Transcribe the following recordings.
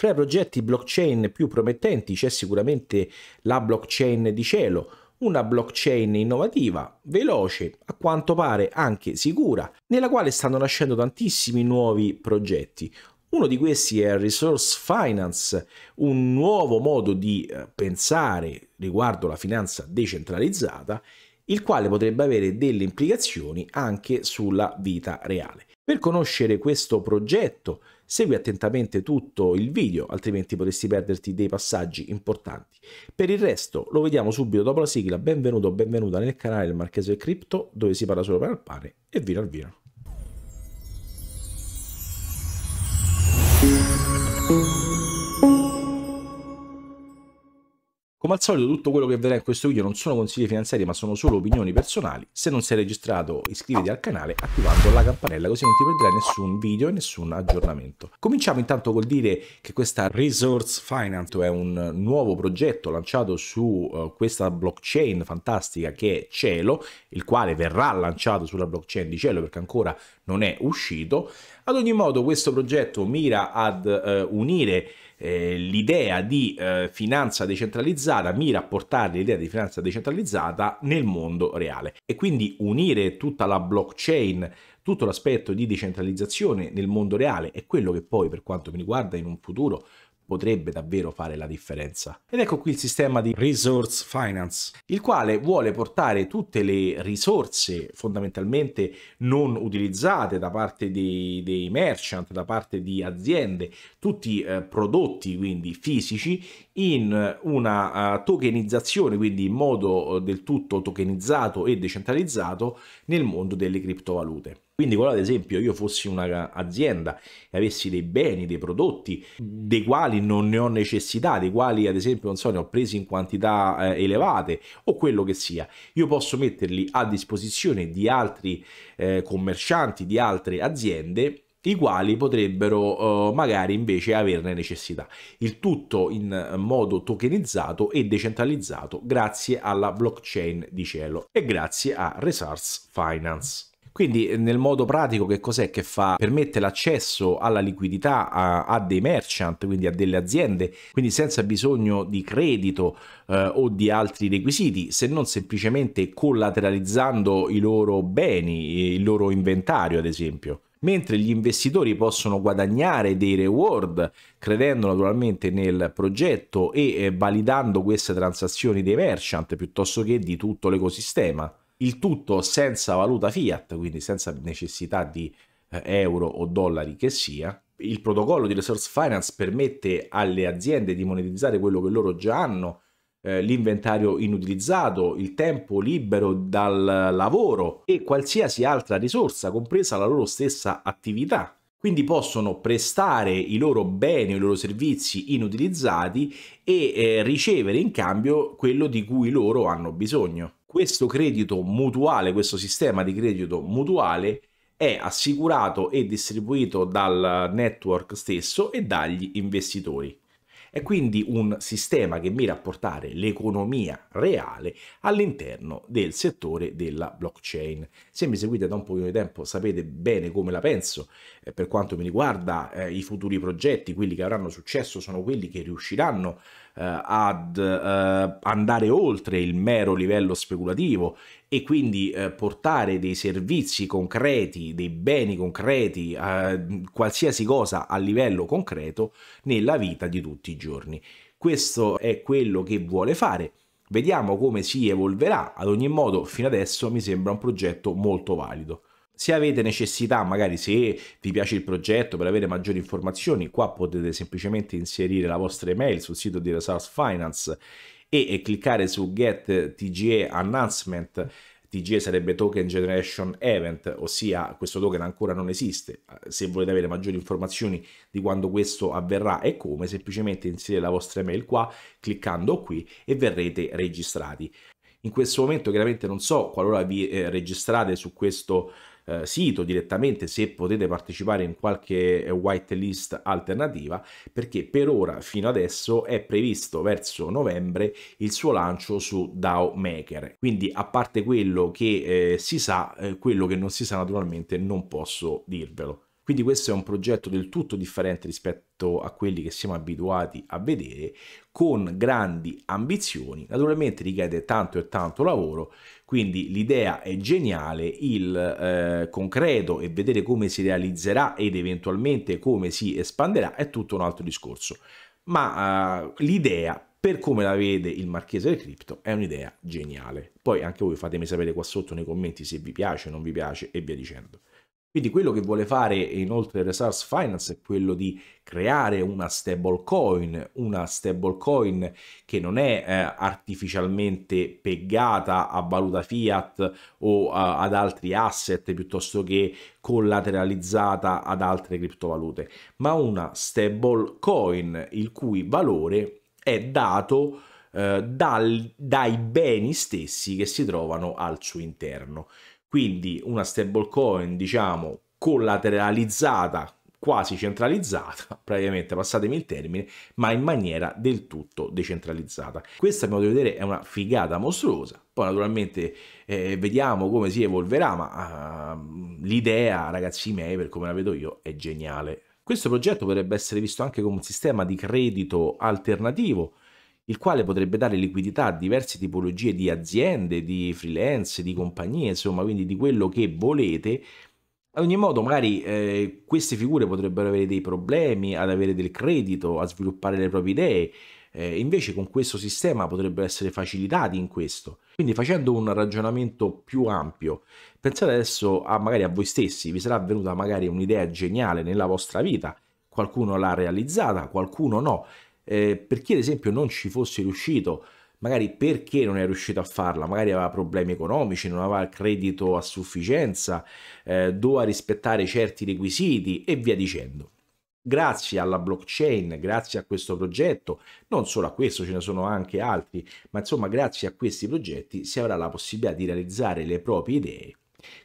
Fra i progetti blockchain più promettenti c'è sicuramente la blockchain di cielo, una blockchain innovativa, veloce, a quanto pare anche sicura, nella quale stanno nascendo tantissimi nuovi progetti. Uno di questi è Resource Finance, un nuovo modo di eh, pensare riguardo la finanza decentralizzata, il quale potrebbe avere delle implicazioni anche sulla vita reale. Per conoscere questo progetto Segui attentamente tutto il video, altrimenti potresti perderti dei passaggi importanti. Per il resto lo vediamo subito dopo la sigla. Benvenuto o benvenuta nel canale del Marchese del Crypto, dove si parla solo per il pane e vira al vino. Come al solito tutto quello che vedrà in questo video non sono consigli finanziari ma sono solo opinioni personali. Se non sei registrato iscriviti al canale attivando la campanella così non ti perderai nessun video e nessun aggiornamento. Cominciamo intanto col dire che questa Resource Finance è cioè un nuovo progetto lanciato su eh, questa blockchain fantastica che è Cielo, il quale verrà lanciato sulla blockchain di Cielo perché ancora non è uscito. Ad ogni modo questo progetto mira ad eh, unire eh, l'idea di eh, finanza decentralizzata mira a portare l'idea di finanza decentralizzata nel mondo reale e quindi unire tutta la blockchain tutto l'aspetto di decentralizzazione nel mondo reale è quello che poi per quanto mi riguarda in un futuro potrebbe davvero fare la differenza. Ed ecco qui il sistema di Resource Finance, il quale vuole portare tutte le risorse fondamentalmente non utilizzate da parte dei, dei merchant, da parte di aziende, tutti eh, prodotti quindi fisici, in una uh, tokenizzazione, quindi in modo uh, del tutto tokenizzato e decentralizzato nel mondo delle criptovalute. Quindi quando ad esempio io fossi un'azienda e avessi dei beni, dei prodotti dei quali non ne ho necessità, dei quali ad esempio non so ne ho presi in quantità eh, elevate o quello che sia, io posso metterli a disposizione di altri eh, commercianti, di altre aziende i quali potrebbero eh, magari invece averne necessità. Il tutto in eh, modo tokenizzato e decentralizzato grazie alla blockchain di cielo e grazie a Resource Finance. Quindi eh, nel modo pratico che cos'è che fa? Permette l'accesso alla liquidità a, a, dei merchant, quindi a delle aziende, quindi senza bisogno di credito eh, o di altri requisiti, se non semplicemente collateralizzando i loro beni, eh, il loro inventario ad esempio mentre gli investitori possono guadagnare dei reward credendo naturalmente nel progetto e eh, validando queste transazioni dei merchant piuttosto che di tutto l'ecosistema il tutto senza valuta fiat, quindi senza necessità di eh, euro o dollari che sia. Il protocollo di Resource Finance permette alle aziende di monetizzare quello che loro già hanno, eh, l'inventario inutilizzato, il tempo libero dal lavoro e qualsiasi altra risorsa, compresa la loro stessa attività. Quindi possono prestare i loro beni, i loro servizi inutilizzati e eh, ricevere in cambio quello di cui loro hanno bisogno questo credito mutuale, questo sistema di credito mutuale è assicurato e distribuito dal network stesso e dagli investitori. È quindi un sistema che mira a portare l'economia reale all'interno del settore della blockchain. Se mi seguite da un po' di tempo sapete bene come la penso eh, per quanto mi riguarda eh, i futuri progetti, quelli che avranno successo sono quelli che riusciranno eh, ad eh, andare oltre il mero livello speculativo e quindi eh, portare dei servizi concreti, dei beni concreti, eh, qualsiasi cosa a livello concreto nella vita di tutti i giorni. Questo è quello che vuole fare. Vediamo come si evolverà, ad ogni modo fino adesso mi sembra un progetto molto valido. Se avete necessità, magari se vi piace il progetto, per avere maggiori informazioni, qua potete semplicemente inserire la vostra email sul sito di Resource Finance e cliccare su Get TGE Announcement TGE sarebbe Token Generation Event, ossia questo token ancora non esiste. Se volete avere maggiori informazioni di quando questo avverrà e come, semplicemente inserire la vostra email qua, cliccando qui e verrete registrati. In questo momento chiaramente non so qualora vi eh, registrate su questo eh, sito direttamente se potete partecipare in qualche eh, whitelist alternativa perché per ora fino adesso è previsto verso novembre il suo lancio su DAO Maker quindi a parte quello che eh, si sa eh, quello che non si sa naturalmente non posso dirvelo quindi questo è un progetto del tutto differente rispetto a quelli che siamo abituati a vedere, con grandi ambizioni, naturalmente richiede tanto e tanto lavoro, quindi l'idea è geniale, il eh, concreto e vedere come si realizzerà ed eventualmente come si espanderà è tutto un altro discorso. Ma eh, l'idea, per come la vede il marchese del cripto, è un'idea geniale. Poi anche voi fatemi sapere qua sotto nei commenti se vi piace, non vi piace e via dicendo. Quindi quello che vuole fare inoltre Resource Finance è quello di creare una stable coin, una stable coin che non è eh, artificialmente peggata a valuta fiat o a, ad altri asset piuttosto che collateralizzata ad altre criptovalute, ma una stable coin il cui valore è dato eh, dal, dai beni stessi che si trovano al suo interno quindi una stablecoin diciamo collateralizzata quasi centralizzata, praticamente passatemi il termine, ma in maniera del tutto decentralizzata. Questa a mio vedere è una figata mostruosa. Poi naturalmente eh, vediamo come si evolverà, ma uh, l'idea, ragazzi miei, per come la vedo io, è geniale. Questo progetto potrebbe essere visto anche come un sistema di credito alternativo il quale potrebbe dare liquidità a diverse tipologie di aziende, di freelance, di compagnie, insomma, quindi di quello che volete. Ad ogni modo, magari eh, queste figure potrebbero avere dei problemi ad avere del credito, a sviluppare le proprie idee. Eh, invece con questo sistema potrebbero essere facilitati in questo. Quindi facendo un ragionamento più ampio, pensate adesso a magari a voi stessi, vi sarà venuta magari un'idea geniale nella vostra vita, qualcuno l'ha realizzata, qualcuno no, eh, per chi ad esempio non ci fosse riuscito, magari perché non è riuscito a farla, magari aveva problemi economici, non aveva il credito a sufficienza, eh, doveva rispettare certi requisiti e via dicendo. Grazie alla blockchain, grazie a questo progetto, non solo a questo, ce ne sono anche altri, ma insomma grazie a questi progetti si avrà la possibilità di realizzare le proprie idee.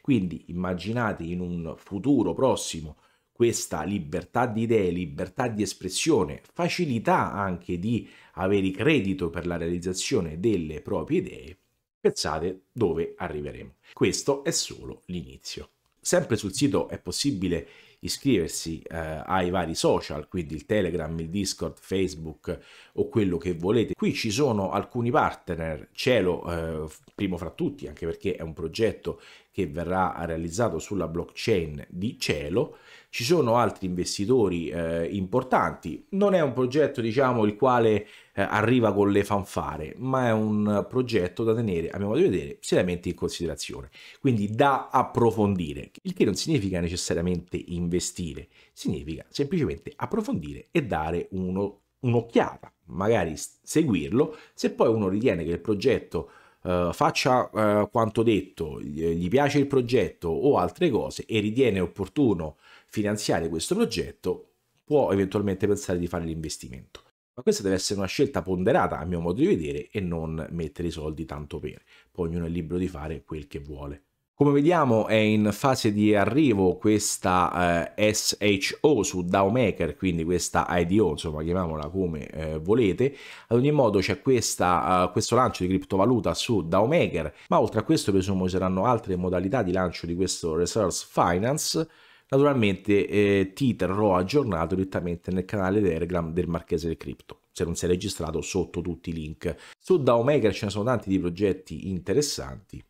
Quindi immaginate in un futuro prossimo questa libertà di idee, libertà di espressione, facilità anche di avere credito per la realizzazione delle proprie idee, pensate dove arriveremo. Questo è solo l'inizio. Sempre sul sito è possibile iscriversi eh, ai vari social, quindi il Telegram, il Discord, Facebook o quello che volete. Qui ci sono alcuni partner, Cielo eh, primo fra tutti, anche perché è un progetto che verrà realizzato sulla blockchain di Cielo, ci sono altri investitori eh, importanti. Non è un progetto, diciamo, il quale eh, arriva con le fanfare, ma è un progetto da tenere, a mio modo di vedere, seriamente in considerazione. Quindi da approfondire, il che non significa necessariamente investire, significa semplicemente approfondire e dare un'occhiata, magari seguirlo, se poi uno ritiene che il progetto eh, faccia eh, quanto detto, gli piace il progetto o altre cose e ritiene opportuno finanziare questo progetto, può eventualmente pensare di fare l'investimento. Ma questa deve essere una scelta ponderata a mio modo di vedere e non mettere i soldi tanto per. Poi ognuno è libero di fare quel che vuole. Come vediamo è in fase di arrivo questa eh, SHO su DAOMaker, quindi questa IDO, insomma chiamiamola come eh, volete. Ad ogni modo c'è uh, questo lancio di criptovaluta su DAOMaker, ma oltre a questo presumo ci saranno altre modalità di lancio di questo Resource Finance. Naturalmente eh, ti terrò aggiornato direttamente nel canale Telegram del Marchese del Cripto se non sei registrato sotto tutti i link. Su DAOMaker ce ne sono tanti di progetti interessanti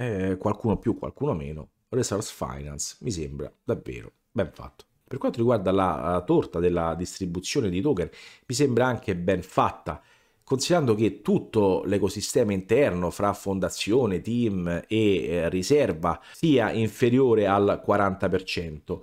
eh, qualcuno più, qualcuno meno, resource finance, mi sembra davvero ben fatto. Per quanto riguarda la torta della distribuzione di token, mi sembra anche ben fatta, considerando che tutto l'ecosistema interno fra fondazione, team e eh, riserva sia inferiore al 40%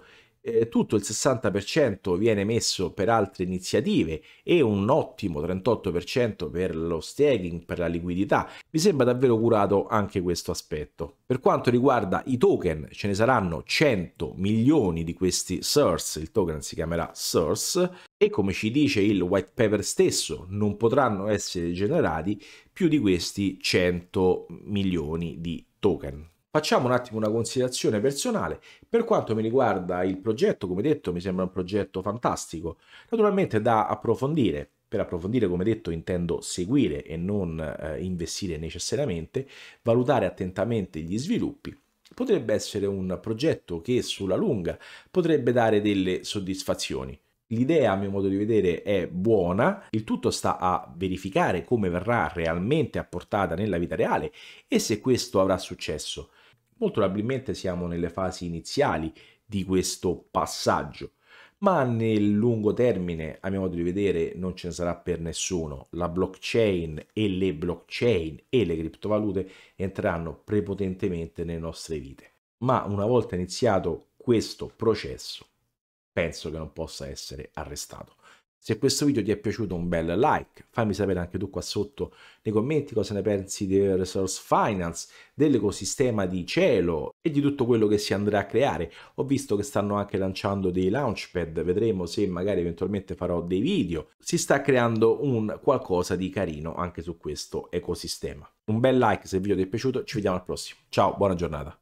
eh, tutto il 60% viene messo per altre iniziative e un ottimo 38% per lo staking, per la liquidità. Mi sembra davvero curato anche questo aspetto. Per quanto riguarda i token, ce ne saranno 100 milioni di questi source, il token si chiamerà source, e come ci dice il white paper stesso, non potranno essere generati più di questi 100 milioni di token. Facciamo un attimo una considerazione personale. Per quanto mi riguarda il progetto, come detto, mi sembra un progetto fantastico. Naturalmente da approfondire. Per approfondire, come detto, intendo seguire e non eh, investire necessariamente, valutare attentamente gli sviluppi. Potrebbe essere un progetto che sulla lunga potrebbe dare delle soddisfazioni. L'idea, a mio modo di vedere, è buona, il tutto sta a verificare come verrà realmente apportata nella vita reale e se questo avrà successo. Molto probabilmente siamo nelle fasi iniziali di questo passaggio, ma nel lungo termine, a mio modo di vedere, non ce ne sarà per nessuno. La blockchain e le blockchain e le criptovalute entreranno prepotentemente nelle nostre vite. Ma una volta iniziato questo processo, penso che non possa essere arrestato. Se questo video ti è piaciuto un bel like, fammi sapere anche tu qua sotto nei commenti cosa ne pensi del resource finance, dell'ecosistema di cielo e di tutto quello che si andrà a creare. Ho visto che stanno anche lanciando dei launchpad, vedremo se magari eventualmente farò dei video. Si sta creando un qualcosa di carino anche su questo ecosistema. Un bel like se il video ti è piaciuto, ci vediamo al prossimo. Ciao, buona giornata.